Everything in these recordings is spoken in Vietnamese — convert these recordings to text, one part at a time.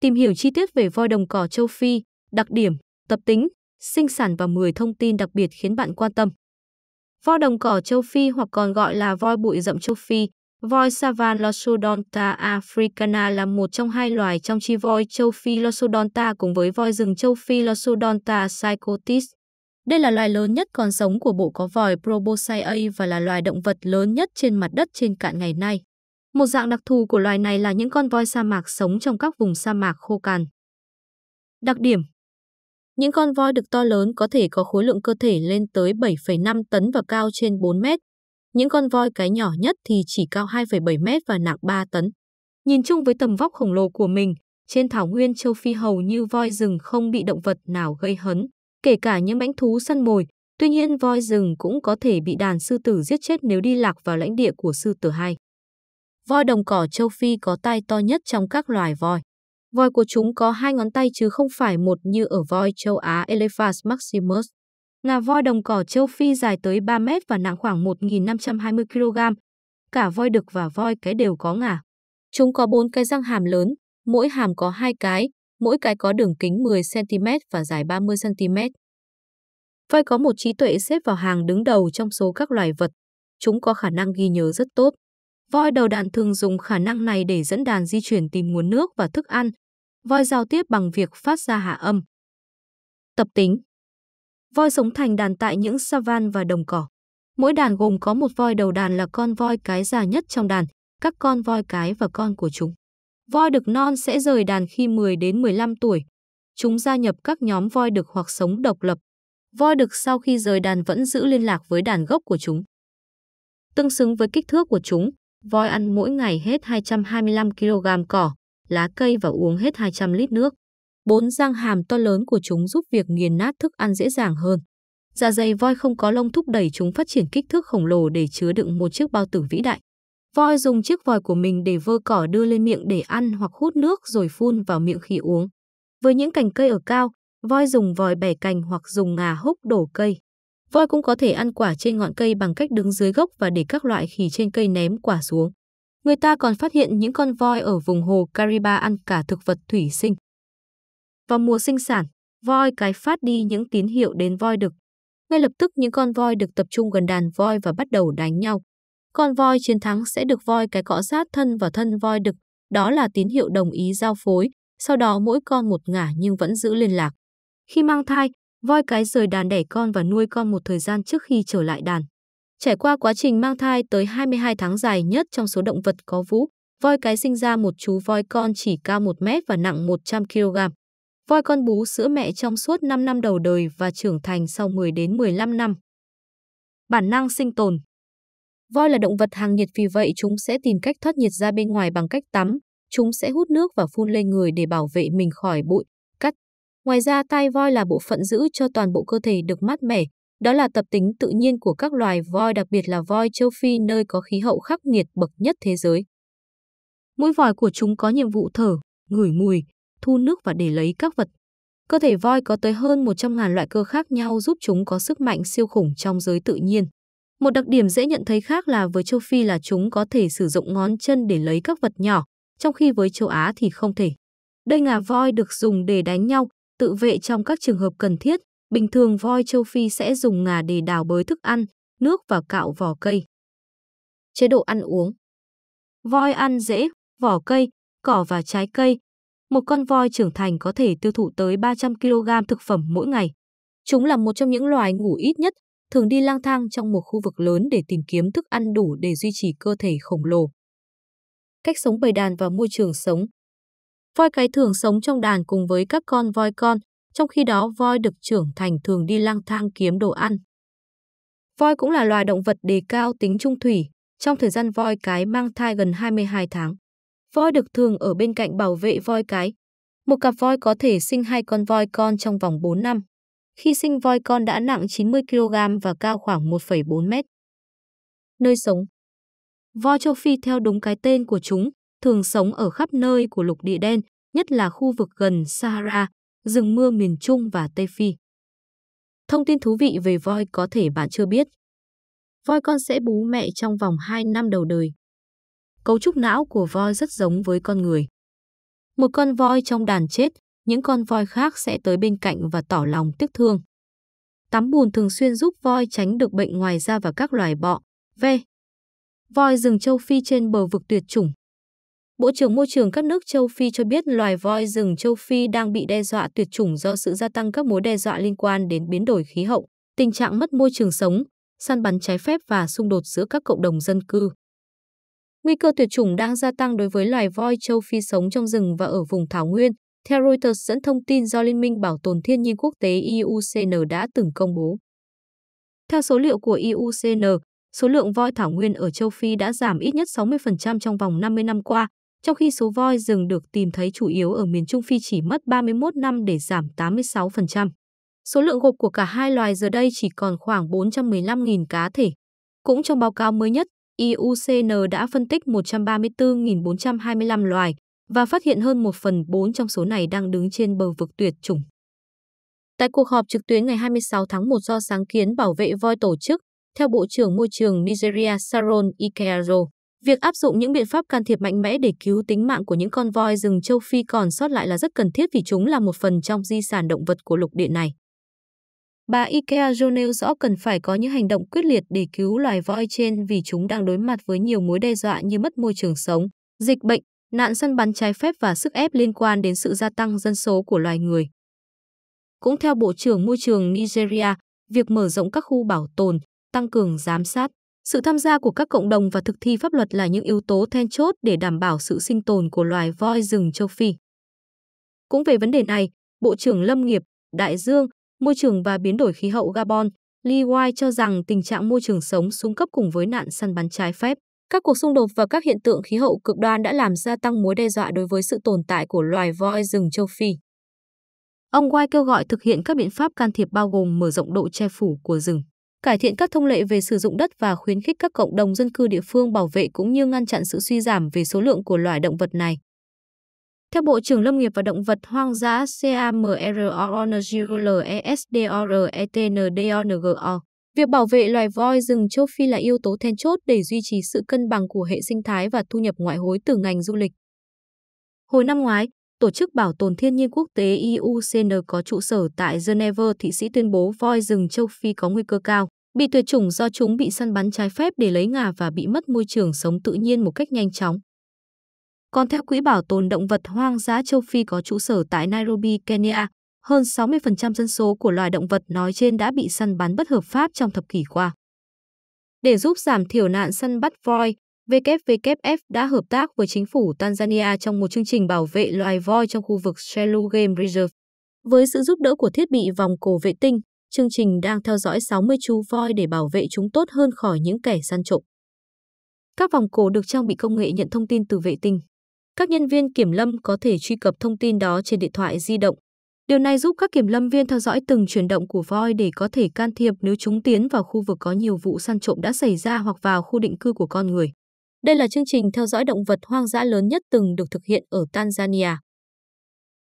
Tìm hiểu chi tiết về voi đồng cỏ châu Phi, đặc điểm, tập tính, sinh sản và 10 thông tin đặc biệt khiến bạn quan tâm. Voi đồng cỏ châu Phi hoặc còn gọi là voi bụi rậm châu Phi, voi savan Loxodonta africana là một trong hai loài trong chi voi châu Phi Loxodonta cùng với voi rừng châu Phi Loxodonta psychotis. Đây là loài lớn nhất còn sống của bộ có vòi Proboscidae và là loài động vật lớn nhất trên mặt đất trên cạn ngày nay. Một dạng đặc thù của loài này là những con voi sa mạc sống trong các vùng sa mạc khô cằn. Đặc điểm Những con voi được to lớn có thể có khối lượng cơ thể lên tới 7,5 tấn và cao trên 4 mét. Những con voi cái nhỏ nhất thì chỉ cao 2,7 mét và nặng 3 tấn. Nhìn chung với tầm vóc khổng lồ của mình, trên thảo nguyên châu Phi hầu như voi rừng không bị động vật nào gây hấn, kể cả những mãnh thú săn mồi. Tuy nhiên voi rừng cũng có thể bị đàn sư tử giết chết nếu đi lạc vào lãnh địa của sư tử hai. Voi đồng cỏ châu Phi có tai to nhất trong các loài voi. Voi của chúng có hai ngón tay chứ không phải một như ở voi châu Á Elephas maximus. Ngà voi đồng cỏ châu Phi dài tới 3 mét và nặng khoảng 1.520 kg. Cả voi đực và voi cái đều có ngà. Chúng có bốn cái răng hàm lớn, mỗi hàm có hai cái, mỗi cái có đường kính 10cm và dài 30cm. Voi có một trí tuệ xếp vào hàng đứng đầu trong số các loài vật. Chúng có khả năng ghi nhớ rất tốt. Voi đầu đạn thường dùng khả năng này để dẫn đàn di chuyển tìm nguồn nước và thức ăn. Voi giao tiếp bằng việc phát ra hạ âm. Tập tính Voi sống thành đàn tại những savan và đồng cỏ. Mỗi đàn gồm có một voi đầu đàn là con voi cái già nhất trong đàn, các con voi cái và con của chúng. Voi được non sẽ rời đàn khi 10 đến 15 tuổi. Chúng gia nhập các nhóm voi đực hoặc sống độc lập. Voi đực sau khi rời đàn vẫn giữ liên lạc với đàn gốc của chúng. Tương xứng với kích thước của chúng, voi ăn mỗi ngày hết 225 kg cỏ, lá cây và uống hết 200 lít nước. Bốn răng hàm to lớn của chúng giúp việc nghiền nát thức ăn dễ dàng hơn. Dạ dày voi không có lông thúc đẩy chúng phát triển kích thước khổng lồ để chứa đựng một chiếc bao tử vĩ đại. Voi dùng chiếc vòi của mình để vơ cỏ đưa lên miệng để ăn hoặc hút nước rồi phun vào miệng khi uống. Với những cành cây ở cao, voi dùng vòi bẻ cành hoặc dùng ngà húc đổ cây. Voi cũng có thể ăn quả trên ngọn cây bằng cách đứng dưới gốc và để các loại khỉ trên cây ném quả xuống. Người ta còn phát hiện những con voi ở vùng hồ Cariba ăn cả thực vật thủy sinh. Vào mùa sinh sản, voi cái phát đi những tín hiệu đến voi đực. Ngay lập tức những con voi được tập trung gần đàn voi và bắt đầu đánh nhau. Con voi chiến thắng sẽ được voi cái cọ sát thân vào thân voi đực, đó là tín hiệu đồng ý giao phối, sau đó mỗi con một ngả nhưng vẫn giữ liên lạc. Khi mang thai, voi cái rời đàn đẻ con và nuôi con một thời gian trước khi trở lại đàn. Trải qua quá trình mang thai tới 22 tháng dài nhất trong số động vật có vú, voi cái sinh ra một chú voi con chỉ cao 1 mét và nặng 100 kg. Voi con bú sữa mẹ trong suốt 5 năm đầu đời và trưởng thành sau 10 đến 15 năm. Bản năng sinh tồn Voi là động vật hàng nhiệt vì vậy chúng sẽ tìm cách thoát nhiệt ra bên ngoài bằng cách tắm. Chúng sẽ hút nước và phun lên người để bảo vệ mình khỏi bụi, Ngoài ra tai voi là bộ phận giữ cho toàn bộ cơ thể được mát mẻ, đó là tập tính tự nhiên của các loài voi đặc biệt là voi châu Phi nơi có khí hậu khắc nghiệt bậc nhất thế giới. Mũi vòi của chúng có nhiệm vụ thở, ngửi mùi, thu nước và để lấy các vật. Cơ thể voi có tới hơn 100.000 loại cơ khác nhau giúp chúng có sức mạnh siêu khủng trong giới tự nhiên. Một đặc điểm dễ nhận thấy khác là với châu Phi là chúng có thể sử dụng ngón chân để lấy các vật nhỏ, trong khi với châu Á thì không thể. Đây ngà voi được dùng để đánh nhau, tự vệ trong các trường hợp cần thiết, bình thường voi châu Phi sẽ dùng ngà để đào bới thức ăn, nước và cạo vỏ cây. Chế độ ăn uống Voi ăn dễ vỏ cây, cỏ và trái cây. Một con voi trưởng thành có thể tiêu thụ tới 300 kg thực phẩm mỗi ngày. Chúng là một trong những loài ngủ ít nhất, thường đi lang thang trong một khu vực lớn để tìm kiếm thức ăn đủ để duy trì cơ thể khổng lồ. Cách sống bầy đàn và môi trường sống Voi cái thường sống trong đàn cùng với các con voi con, trong khi đó voi được trưởng thành thường đi lang thang kiếm đồ ăn. Voi cũng là loài động vật đề cao tính trung thủy, trong thời gian voi cái mang thai gần 22 tháng. Voi được thường ở bên cạnh bảo vệ voi cái. Một cặp voi có thể sinh hai con voi con trong vòng 4 năm. Khi sinh voi con đã nặng 90 kg và cao khoảng 1,4 m. Nơi sống Voi châu Phi theo đúng cái tên của chúng, thường sống ở khắp nơi của lục địa đen, nhất là khu vực gần Sahara, rừng mưa miền Trung và Tây Phi. Thông tin thú vị về voi có thể bạn chưa biết. Voi con sẽ bú mẹ trong vòng 2 năm đầu đời. Cấu trúc não của voi rất giống với con người. Một con voi trong đàn chết, những con voi khác sẽ tới bên cạnh và tỏ lòng tiếc thương. Tắm bùn thường xuyên giúp voi tránh được bệnh ngoài da và các loài bọ, ve. Voi rừng châu Phi trên bờ vực tuyệt chủng, Bộ trưởng Môi trường các nước châu Phi cho biết loài voi rừng châu Phi đang bị đe dọa tuyệt chủng do sự gia tăng các mối đe dọa liên quan đến biến đổi khí hậu, tình trạng mất môi trường sống, săn bắn trái phép và xung đột giữa các cộng đồng dân cư. Nguy cơ tuyệt chủng đang gia tăng đối với loài voi châu Phi sống trong rừng và ở vùng thảo nguyên, theo Reuters dẫn thông tin do Liên minh Bảo tồn Thiên nhiên Quốc tế IUCN đã từng công bố. Theo số liệu của IUCN, số lượng voi thảo nguyên ở châu Phi đã giảm ít nhất 60% trong vòng 50 năm qua, trong khi số voi rừng được tìm thấy chủ yếu ở miền Trung Phi chỉ mất 31 năm để giảm 86%. Số lượng gộp của cả hai loài giờ đây chỉ còn khoảng 415.000 cá thể. Cũng trong báo cáo mới nhất, IUCN đã phân tích 134.425 loài và phát hiện hơn 1 phần 4 trong số này đang đứng trên bờ vực tuyệt chủng. Tại cuộc họp trực tuyến ngày 26 tháng 1 do sáng kiến bảo vệ voi tổ chức, theo Bộ trưởng Môi trường Nigeria Sharon Ikearo, Việc áp dụng những biện pháp can thiệp mạnh mẽ để cứu tính mạng của những con voi rừng châu Phi còn sót lại là rất cần thiết vì chúng là một phần trong di sản động vật của lục địa này. Bà Ikeazo nêu rõ cần phải có những hành động quyết liệt để cứu loài voi trên vì chúng đang đối mặt với nhiều mối đe dọa như mất môi trường sống, dịch bệnh, nạn săn bắn trái phép và sức ép liên quan đến sự gia tăng dân số của loài người. Cũng theo Bộ trưởng Môi trường Nigeria, việc mở rộng các khu bảo tồn, tăng cường giám sát, sự tham gia của các cộng đồng và thực thi pháp luật là những yếu tố then chốt để đảm bảo sự sinh tồn của loài voi rừng châu Phi. Cũng về vấn đề này, Bộ trưởng Lâm nghiệp, Đại dương, Môi trường và Biến đổi khí hậu Gabon, Lee Wai cho rằng tình trạng môi trường sống xuống cấp cùng với nạn săn bắn trái phép, các cuộc xung đột và các hiện tượng khí hậu cực đoan đã làm gia tăng mối đe dọa đối với sự tồn tại của loài voi rừng châu Phi. Ông Wai kêu gọi thực hiện các biện pháp can thiệp bao gồm mở rộng độ che phủ của rừng cải thiện các thông lệ về sử dụng đất và khuyến khích các cộng đồng dân cư địa phương bảo vệ cũng như ngăn chặn sự suy giảm về số lượng của loài động vật này. Theo Bộ trưởng Lâm nghiệp và Động vật hoang dã CAMRONGULESDORETNDONGO, e e việc bảo vệ loài voi rừng châu Phi là yếu tố then chốt để duy trì sự cân bằng của hệ sinh thái và thu nhập ngoại hối từ ngành du lịch. Hồi năm ngoái, Tổ chức Bảo tồn Thiên nhiên Quốc tế IUCN có trụ sở tại Geneva, thị Sĩ tuyên bố voi rừng châu Phi có nguy cơ cao, bị tuyệt chủng do chúng bị săn bắn trái phép để lấy ngà và bị mất môi trường sống tự nhiên một cách nhanh chóng. Còn theo Quỹ Bảo tồn Động vật Hoang dã châu Phi có trụ sở tại Nairobi, Kenya, hơn 60% dân số của loài động vật nói trên đã bị săn bắn bất hợp pháp trong thập kỷ qua. Để giúp giảm thiểu nạn săn bắt voi, WWF đã hợp tác với chính phủ Tanzania trong một chương trình bảo vệ loài voi trong khu vực Shellu Game Reserve. Với sự giúp đỡ của thiết bị vòng cổ vệ tinh, chương trình đang theo dõi 60 chú voi để bảo vệ chúng tốt hơn khỏi những kẻ săn trộm. Các vòng cổ được trang bị công nghệ nhận thông tin từ vệ tinh. Các nhân viên kiểm lâm có thể truy cập thông tin đó trên điện thoại di động. Điều này giúp các kiểm lâm viên theo dõi từng chuyển động của voi để có thể can thiệp nếu chúng tiến vào khu vực có nhiều vụ săn trộm đã xảy ra hoặc vào khu định cư của con người. Đây là chương trình theo dõi động vật hoang dã lớn nhất từng được thực hiện ở Tanzania.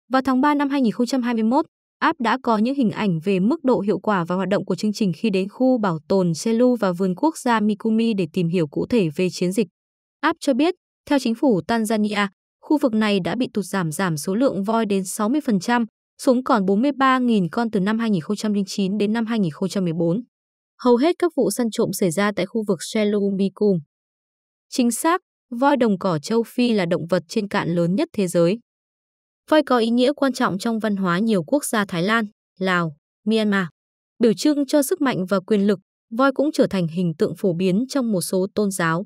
Vào tháng 3 năm 2021, app đã có những hình ảnh về mức độ hiệu quả và hoạt động của chương trình khi đến khu bảo tồn Selu và vườn quốc gia Mikumi để tìm hiểu cụ thể về chiến dịch. App cho biết, theo chính phủ Tanzania, khu vực này đã bị tụt giảm giảm số lượng voi đến 60%, xuống còn 43.000 con từ năm 2009 đến năm 2014. Hầu hết các vụ săn trộm xảy ra tại khu vực Selu Mikumi. Chính xác, voi đồng cỏ châu Phi là động vật trên cạn lớn nhất thế giới. Voi có ý nghĩa quan trọng trong văn hóa nhiều quốc gia Thái Lan, Lào, Myanmar. Biểu trưng cho sức mạnh và quyền lực, voi cũng trở thành hình tượng phổ biến trong một số tôn giáo.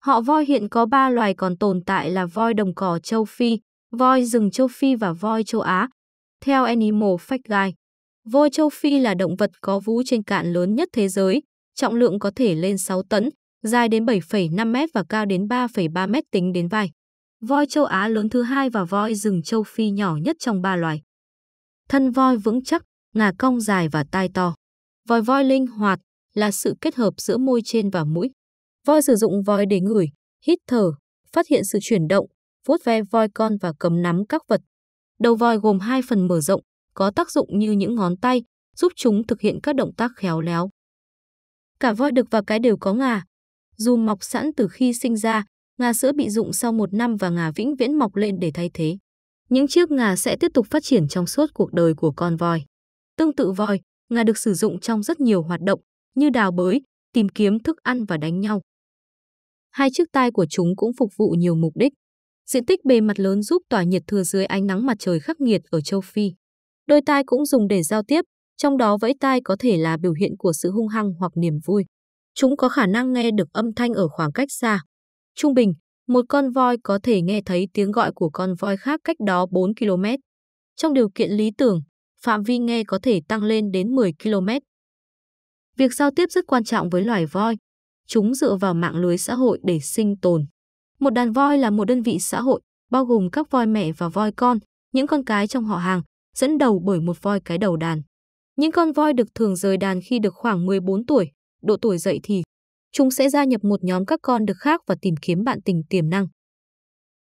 Họ voi hiện có ba loài còn tồn tại là voi đồng cỏ châu Phi, voi rừng châu Phi và voi châu Á. Theo Animal Fact Guide, voi châu Phi là động vật có vú trên cạn lớn nhất thế giới, trọng lượng có thể lên 6 tấn, dài đến 7,5m và cao đến 3,3m tính đến vai. Voi châu Á lớn thứ hai và voi rừng châu Phi nhỏ nhất trong ba loài. Thân voi vững chắc, ngà cong dài và tai to. Vòi voi linh hoạt là sự kết hợp giữa môi trên và mũi. Voi sử dụng vòi để ngửi, hít thở, phát hiện sự chuyển động, vuốt ve voi con và cầm nắm các vật. Đầu voi gồm hai phần mở rộng, có tác dụng như những ngón tay, giúp chúng thực hiện các động tác khéo léo. Cả voi đực và cái đều có ngà, dù mọc sẵn từ khi sinh ra, ngà sữa bị dụng sau một năm và ngà vĩnh viễn mọc lên để thay thế. Những chiếc ngà sẽ tiếp tục phát triển trong suốt cuộc đời của con voi. Tương tự voi, ngà được sử dụng trong rất nhiều hoạt động như đào bới, tìm kiếm thức ăn và đánh nhau. Hai chiếc tai của chúng cũng phục vụ nhiều mục đích. Diện tích bề mặt lớn giúp tỏa nhiệt thừa dưới ánh nắng mặt trời khắc nghiệt ở châu Phi. Đôi tai cũng dùng để giao tiếp, trong đó vẫy tai có thể là biểu hiện của sự hung hăng hoặc niềm vui chúng có khả năng nghe được âm thanh ở khoảng cách xa. Trung bình, một con voi có thể nghe thấy tiếng gọi của con voi khác cách đó 4 km. Trong điều kiện lý tưởng, phạm vi nghe có thể tăng lên đến 10 km. Việc giao tiếp rất quan trọng với loài voi. Chúng dựa vào mạng lưới xã hội để sinh tồn. Một đàn voi là một đơn vị xã hội, bao gồm các voi mẹ và voi con, những con cái trong họ hàng, dẫn đầu bởi một voi cái đầu đàn. Những con voi được thường rời đàn khi được khoảng 14 tuổi độ tuổi dậy thì, chúng sẽ gia nhập một nhóm các con được khác và tìm kiếm bạn tình tiềm năng.